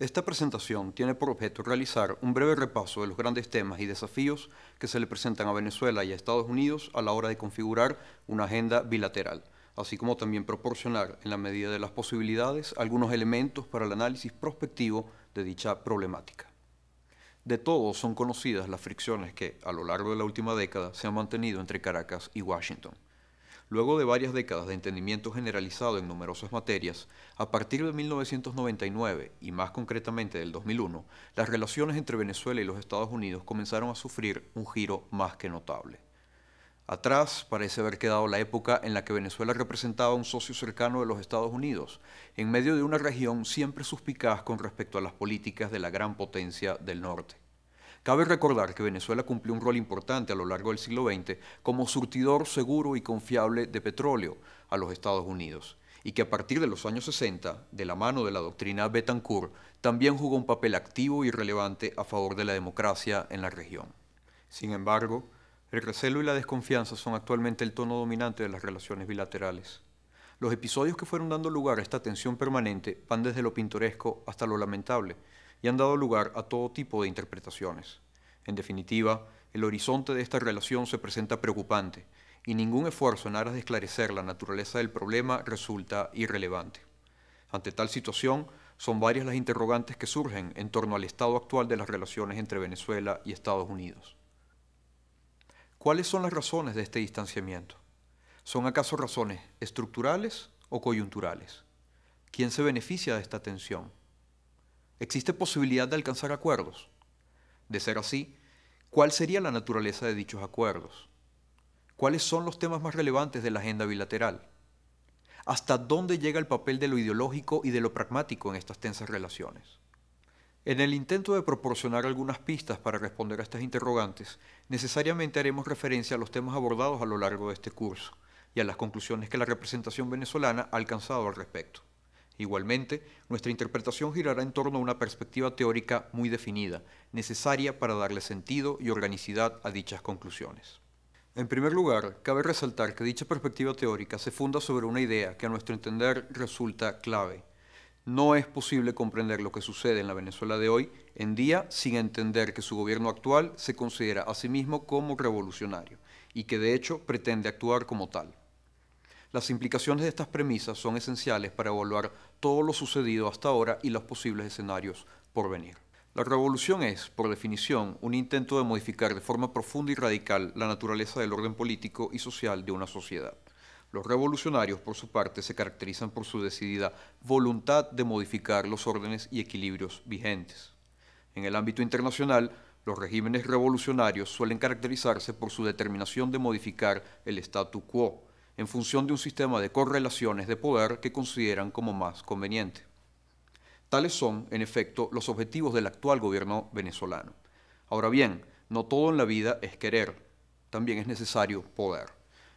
Esta presentación tiene por objeto realizar un breve repaso de los grandes temas y desafíos que se le presentan a Venezuela y a Estados Unidos a la hora de configurar una agenda bilateral, así como también proporcionar, en la medida de las posibilidades, algunos elementos para el análisis prospectivo de dicha problemática. De todos son conocidas las fricciones que, a lo largo de la última década, se han mantenido entre Caracas y Washington. Luego de varias décadas de entendimiento generalizado en numerosas materias, a partir de 1999 y más concretamente del 2001, las relaciones entre Venezuela y los Estados Unidos comenzaron a sufrir un giro más que notable. Atrás parece haber quedado la época en la que Venezuela representaba un socio cercano de los Estados Unidos, en medio de una región siempre suspicaz con respecto a las políticas de la gran potencia del norte. Cabe recordar que Venezuela cumplió un rol importante a lo largo del siglo XX como surtidor seguro y confiable de petróleo a los Estados Unidos y que a partir de los años 60, de la mano de la doctrina Betancourt, también jugó un papel activo y relevante a favor de la democracia en la región. Sin embargo, el recelo y la desconfianza son actualmente el tono dominante de las relaciones bilaterales. Los episodios que fueron dando lugar a esta tensión permanente van desde lo pintoresco hasta lo lamentable, y han dado lugar a todo tipo de interpretaciones. En definitiva, el horizonte de esta relación se presenta preocupante y ningún esfuerzo en aras de esclarecer la naturaleza del problema resulta irrelevante. Ante tal situación, son varias las interrogantes que surgen en torno al estado actual de las relaciones entre Venezuela y Estados Unidos. ¿Cuáles son las razones de este distanciamiento? ¿Son acaso razones estructurales o coyunturales? ¿Quién se beneficia de esta tensión? ¿Existe posibilidad de alcanzar acuerdos? De ser así, ¿cuál sería la naturaleza de dichos acuerdos? ¿Cuáles son los temas más relevantes de la agenda bilateral? ¿Hasta dónde llega el papel de lo ideológico y de lo pragmático en estas tensas relaciones? En el intento de proporcionar algunas pistas para responder a estas interrogantes, necesariamente haremos referencia a los temas abordados a lo largo de este curso y a las conclusiones que la representación venezolana ha alcanzado al respecto. Igualmente, nuestra interpretación girará en torno a una perspectiva teórica muy definida, necesaria para darle sentido y organicidad a dichas conclusiones. En primer lugar, cabe resaltar que dicha perspectiva teórica se funda sobre una idea que a nuestro entender resulta clave. No es posible comprender lo que sucede en la Venezuela de hoy en día sin entender que su gobierno actual se considera a sí mismo como revolucionario y que de hecho pretende actuar como tal. Las implicaciones de estas premisas son esenciales para evaluar todo lo sucedido hasta ahora y los posibles escenarios por venir. La revolución es, por definición, un intento de modificar de forma profunda y radical la naturaleza del orden político y social de una sociedad. Los revolucionarios, por su parte, se caracterizan por su decidida voluntad de modificar los órdenes y equilibrios vigentes. En el ámbito internacional, los regímenes revolucionarios suelen caracterizarse por su determinación de modificar el statu quo, en función de un sistema de correlaciones de poder que consideran como más conveniente. Tales son, en efecto, los objetivos del actual gobierno venezolano. Ahora bien, no todo en la vida es querer, también es necesario poder.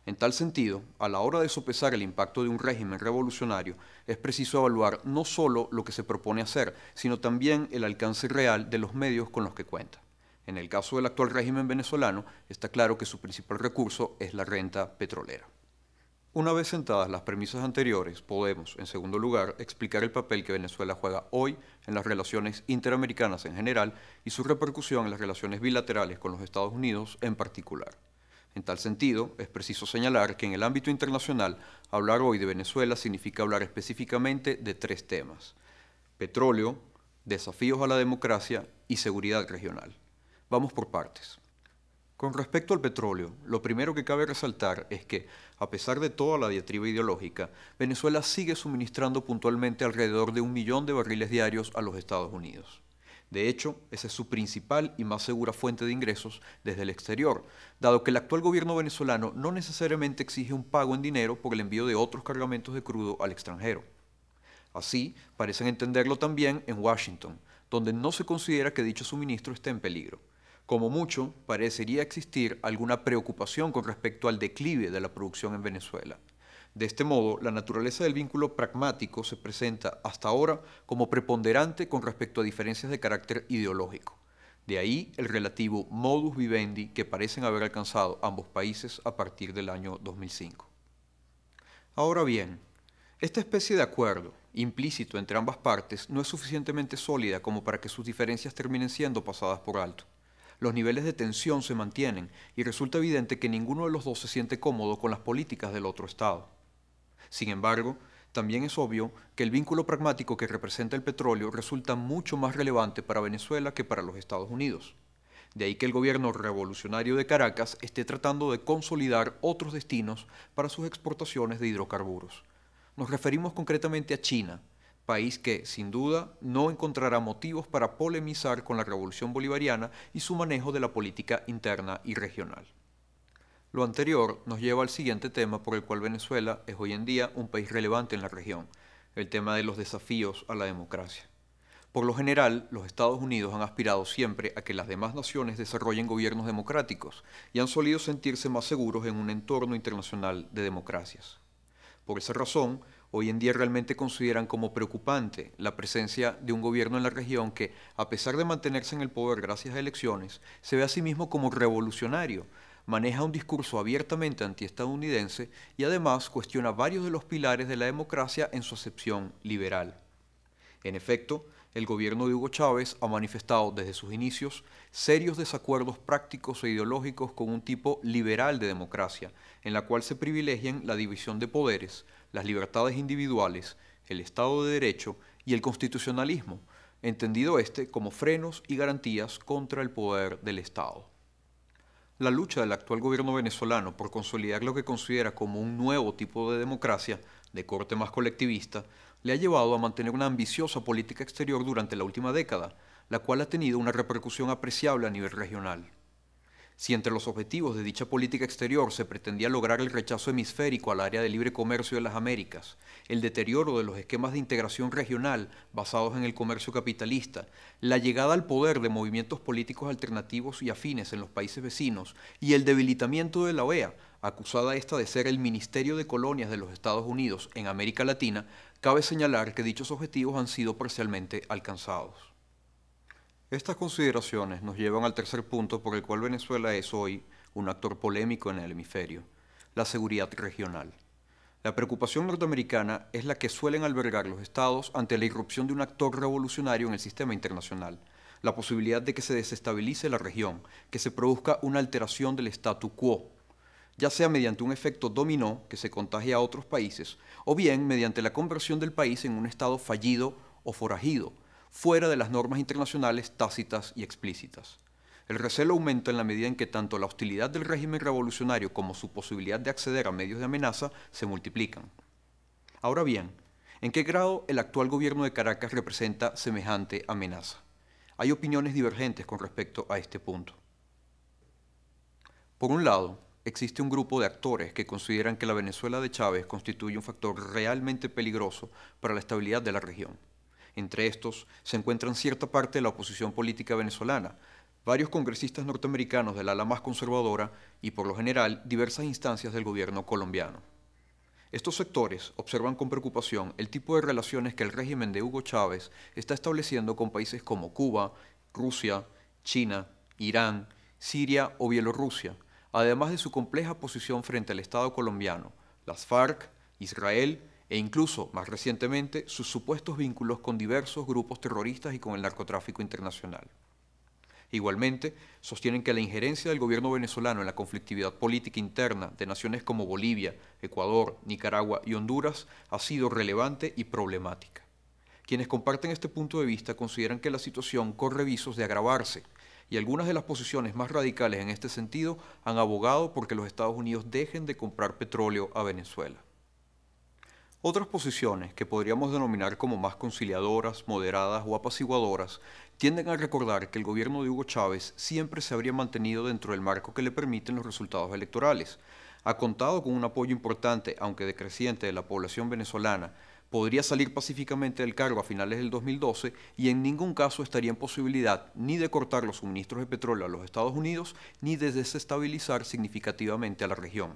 En tal sentido, a la hora de sopesar el impacto de un régimen revolucionario, es preciso evaluar no solo lo que se propone hacer, sino también el alcance real de los medios con los que cuenta. En el caso del actual régimen venezolano, está claro que su principal recurso es la renta petrolera. Una vez sentadas las premisas anteriores, podemos, en segundo lugar, explicar el papel que Venezuela juega hoy en las relaciones interamericanas en general y su repercusión en las relaciones bilaterales con los Estados Unidos en particular. En tal sentido, es preciso señalar que en el ámbito internacional, hablar hoy de Venezuela significa hablar específicamente de tres temas. Petróleo, desafíos a la democracia y seguridad regional. Vamos por partes. Con respecto al petróleo, lo primero que cabe resaltar es que, a pesar de toda la diatriba ideológica, Venezuela sigue suministrando puntualmente alrededor de un millón de barriles diarios a los Estados Unidos. De hecho, esa es su principal y más segura fuente de ingresos desde el exterior, dado que el actual gobierno venezolano no necesariamente exige un pago en dinero por el envío de otros cargamentos de crudo al extranjero. Así, parecen entenderlo también en Washington, donde no se considera que dicho suministro esté en peligro. Como mucho, parecería existir alguna preocupación con respecto al declive de la producción en Venezuela. De este modo, la naturaleza del vínculo pragmático se presenta hasta ahora como preponderante con respecto a diferencias de carácter ideológico. De ahí el relativo modus vivendi que parecen haber alcanzado ambos países a partir del año 2005. Ahora bien, esta especie de acuerdo, implícito entre ambas partes, no es suficientemente sólida como para que sus diferencias terminen siendo pasadas por alto los niveles de tensión se mantienen y resulta evidente que ninguno de los dos se siente cómodo con las políticas del otro Estado. Sin embargo, también es obvio que el vínculo pragmático que representa el petróleo resulta mucho más relevante para Venezuela que para los Estados Unidos. De ahí que el gobierno revolucionario de Caracas esté tratando de consolidar otros destinos para sus exportaciones de hidrocarburos. Nos referimos concretamente a China, país que, sin duda, no encontrará motivos para polemizar con la revolución bolivariana y su manejo de la política interna y regional. Lo anterior nos lleva al siguiente tema por el cual Venezuela es hoy en día un país relevante en la región, el tema de los desafíos a la democracia. Por lo general, los Estados Unidos han aspirado siempre a que las demás naciones desarrollen gobiernos democráticos y han solido sentirse más seguros en un entorno internacional de democracias. Por esa razón, hoy en día realmente consideran como preocupante la presencia de un gobierno en la región que, a pesar de mantenerse en el poder gracias a elecciones, se ve a sí mismo como revolucionario, maneja un discurso abiertamente antiestadounidense y además cuestiona varios de los pilares de la democracia en su acepción liberal. En efecto, el gobierno de Hugo Chávez ha manifestado desde sus inicios serios desacuerdos prácticos e ideológicos con un tipo liberal de democracia, en la cual se privilegian la división de poderes, las libertades individuales, el Estado de Derecho y el constitucionalismo, entendido este como frenos y garantías contra el poder del Estado. La lucha del actual gobierno venezolano por consolidar lo que considera como un nuevo tipo de democracia, de corte más colectivista, le ha llevado a mantener una ambiciosa política exterior durante la última década, la cual ha tenido una repercusión apreciable a nivel regional. Si entre los objetivos de dicha política exterior se pretendía lograr el rechazo hemisférico al área de libre comercio de las Américas, el deterioro de los esquemas de integración regional basados en el comercio capitalista, la llegada al poder de movimientos políticos alternativos y afines en los países vecinos y el debilitamiento de la OEA, acusada esta de ser el Ministerio de Colonias de los Estados Unidos en América Latina, cabe señalar que dichos objetivos han sido parcialmente alcanzados. Estas consideraciones nos llevan al tercer punto por el cual Venezuela es hoy un actor polémico en el hemisferio, la seguridad regional. La preocupación norteamericana es la que suelen albergar los estados ante la irrupción de un actor revolucionario en el sistema internacional, la posibilidad de que se desestabilice la región, que se produzca una alteración del statu quo, ya sea mediante un efecto dominó que se contagie a otros países, o bien mediante la conversión del país en un estado fallido o forajido, fuera de las normas internacionales tácitas y explícitas. El recelo aumenta en la medida en que tanto la hostilidad del régimen revolucionario como su posibilidad de acceder a medios de amenaza se multiplican. Ahora bien, ¿en qué grado el actual gobierno de Caracas representa semejante amenaza? Hay opiniones divergentes con respecto a este punto. Por un lado, existe un grupo de actores que consideran que la Venezuela de Chávez constituye un factor realmente peligroso para la estabilidad de la región. Entre estos se encuentran cierta parte de la oposición política venezolana, varios congresistas norteamericanos del ala más conservadora y por lo general diversas instancias del gobierno colombiano. Estos sectores observan con preocupación el tipo de relaciones que el régimen de Hugo Chávez está estableciendo con países como Cuba, Rusia, China, Irán, Siria o Bielorrusia, además de su compleja posición frente al Estado colombiano, las FARC, Israel e incluso, más recientemente, sus supuestos vínculos con diversos grupos terroristas y con el narcotráfico internacional. Igualmente, sostienen que la injerencia del gobierno venezolano en la conflictividad política interna de naciones como Bolivia, Ecuador, Nicaragua y Honduras ha sido relevante y problemática. Quienes comparten este punto de vista consideran que la situación corre visos de agravarse y algunas de las posiciones más radicales en este sentido han abogado porque los Estados Unidos dejen de comprar petróleo a Venezuela. Otras posiciones, que podríamos denominar como más conciliadoras, moderadas o apaciguadoras, tienden a recordar que el gobierno de Hugo Chávez siempre se habría mantenido dentro del marco que le permiten los resultados electorales. Ha contado con un apoyo importante, aunque decreciente, de la población venezolana, podría salir pacíficamente del cargo a finales del 2012 y en ningún caso estaría en posibilidad ni de cortar los suministros de petróleo a los Estados Unidos ni de desestabilizar significativamente a la región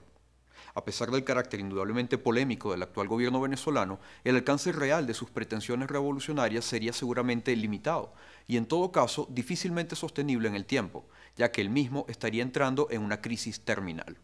a pesar del carácter indudablemente polémico del actual gobierno venezolano, el alcance real de sus pretensiones revolucionarias sería seguramente limitado y en todo caso difícilmente sostenible en el tiempo, ya que el mismo estaría entrando en una crisis terminal.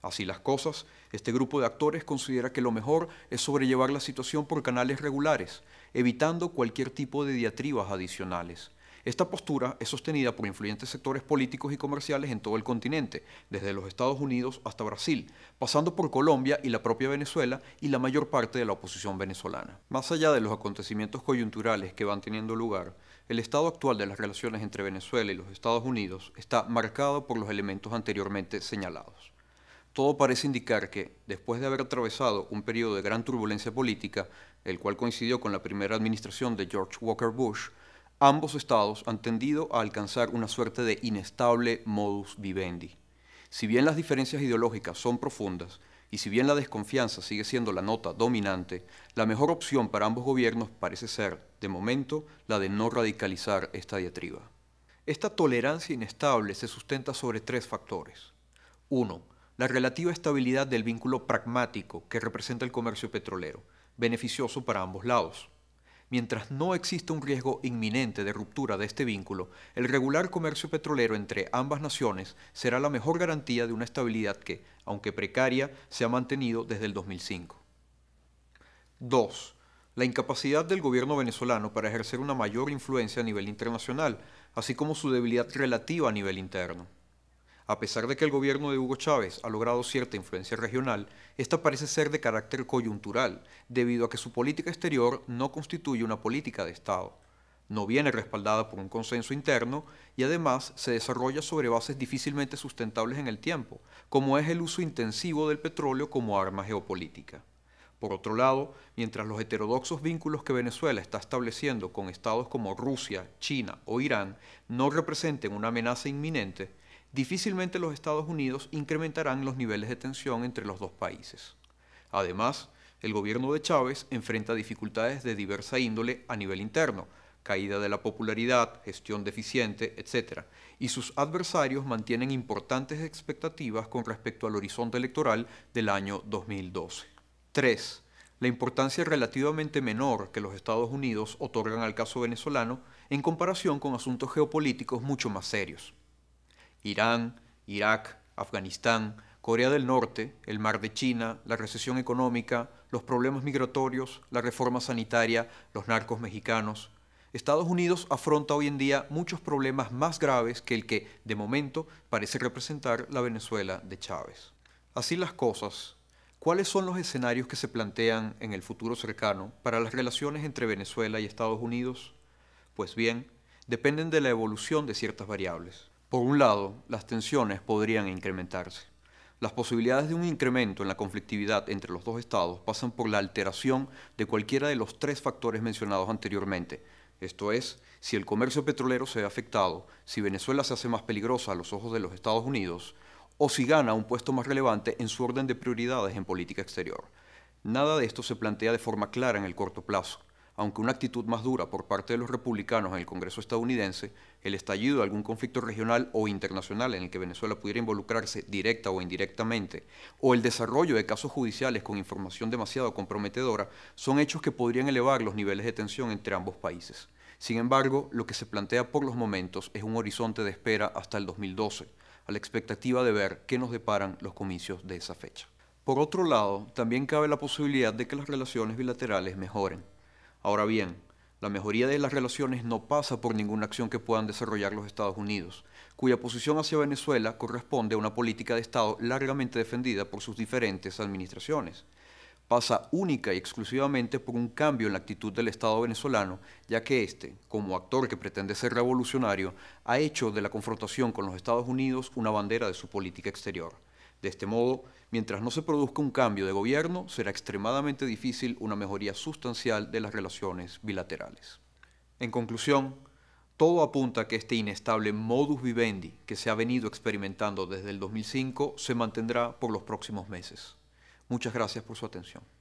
Así las cosas, este grupo de actores considera que lo mejor es sobrellevar la situación por canales regulares, evitando cualquier tipo de diatribas adicionales esta postura es sostenida por influyentes sectores políticos y comerciales en todo el continente, desde los Estados Unidos hasta Brasil, pasando por Colombia y la propia Venezuela y la mayor parte de la oposición venezolana. Más allá de los acontecimientos coyunturales que van teniendo lugar, el estado actual de las relaciones entre Venezuela y los Estados Unidos está marcado por los elementos anteriormente señalados. Todo parece indicar que, después de haber atravesado un periodo de gran turbulencia política, el cual coincidió con la primera administración de George Walker Bush, Ambos estados han tendido a alcanzar una suerte de inestable modus vivendi. Si bien las diferencias ideológicas son profundas, y si bien la desconfianza sigue siendo la nota dominante, la mejor opción para ambos gobiernos parece ser, de momento, la de no radicalizar esta diatriba. Esta tolerancia inestable se sustenta sobre tres factores. Uno, La relativa estabilidad del vínculo pragmático que representa el comercio petrolero, beneficioso para ambos lados. Mientras no exista un riesgo inminente de ruptura de este vínculo, el regular comercio petrolero entre ambas naciones será la mejor garantía de una estabilidad que, aunque precaria, se ha mantenido desde el 2005. 2. La incapacidad del gobierno venezolano para ejercer una mayor influencia a nivel internacional, así como su debilidad relativa a nivel interno. A pesar de que el gobierno de Hugo Chávez ha logrado cierta influencia regional, esta parece ser de carácter coyuntural, debido a que su política exterior no constituye una política de Estado. No viene respaldada por un consenso interno y además se desarrolla sobre bases difícilmente sustentables en el tiempo, como es el uso intensivo del petróleo como arma geopolítica. Por otro lado, mientras los heterodoxos vínculos que Venezuela está estableciendo con estados como Rusia, China o Irán no representen una amenaza inminente, difícilmente los Estados Unidos incrementarán los niveles de tensión entre los dos países. Además, el gobierno de Chávez enfrenta dificultades de diversa índole a nivel interno, caída de la popularidad, gestión deficiente, etc. Y sus adversarios mantienen importantes expectativas con respecto al horizonte electoral del año 2012. 3. La importancia relativamente menor que los Estados Unidos otorgan al caso venezolano en comparación con asuntos geopolíticos mucho más serios. Irán, Irak, Afganistán, Corea del Norte, el Mar de China, la recesión económica, los problemas migratorios, la reforma sanitaria, los narcos mexicanos. Estados Unidos afronta hoy en día muchos problemas más graves que el que, de momento, parece representar la Venezuela de Chávez. Así las cosas, ¿cuáles son los escenarios que se plantean en el futuro cercano para las relaciones entre Venezuela y Estados Unidos? Pues bien, dependen de la evolución de ciertas variables. Por un lado, las tensiones podrían incrementarse. Las posibilidades de un incremento en la conflictividad entre los dos estados pasan por la alteración de cualquiera de los tres factores mencionados anteriormente. Esto es, si el comercio petrolero se ve afectado, si Venezuela se hace más peligrosa a los ojos de los Estados Unidos, o si gana un puesto más relevante en su orden de prioridades en política exterior. Nada de esto se plantea de forma clara en el corto plazo aunque una actitud más dura por parte de los republicanos en el Congreso estadounidense, el estallido de algún conflicto regional o internacional en el que Venezuela pudiera involucrarse directa o indirectamente, o el desarrollo de casos judiciales con información demasiado comprometedora, son hechos que podrían elevar los niveles de tensión entre ambos países. Sin embargo, lo que se plantea por los momentos es un horizonte de espera hasta el 2012, a la expectativa de ver qué nos deparan los comicios de esa fecha. Por otro lado, también cabe la posibilidad de que las relaciones bilaterales mejoren. Ahora bien, la mejoría de las relaciones no pasa por ninguna acción que puedan desarrollar los Estados Unidos, cuya posición hacia Venezuela corresponde a una política de Estado largamente defendida por sus diferentes administraciones. Pasa única y exclusivamente por un cambio en la actitud del Estado venezolano, ya que éste, como actor que pretende ser revolucionario, ha hecho de la confrontación con los Estados Unidos una bandera de su política exterior. De este modo, mientras no se produzca un cambio de gobierno, será extremadamente difícil una mejoría sustancial de las relaciones bilaterales. En conclusión, todo apunta a que este inestable modus vivendi que se ha venido experimentando desde el 2005 se mantendrá por los próximos meses. Muchas gracias por su atención.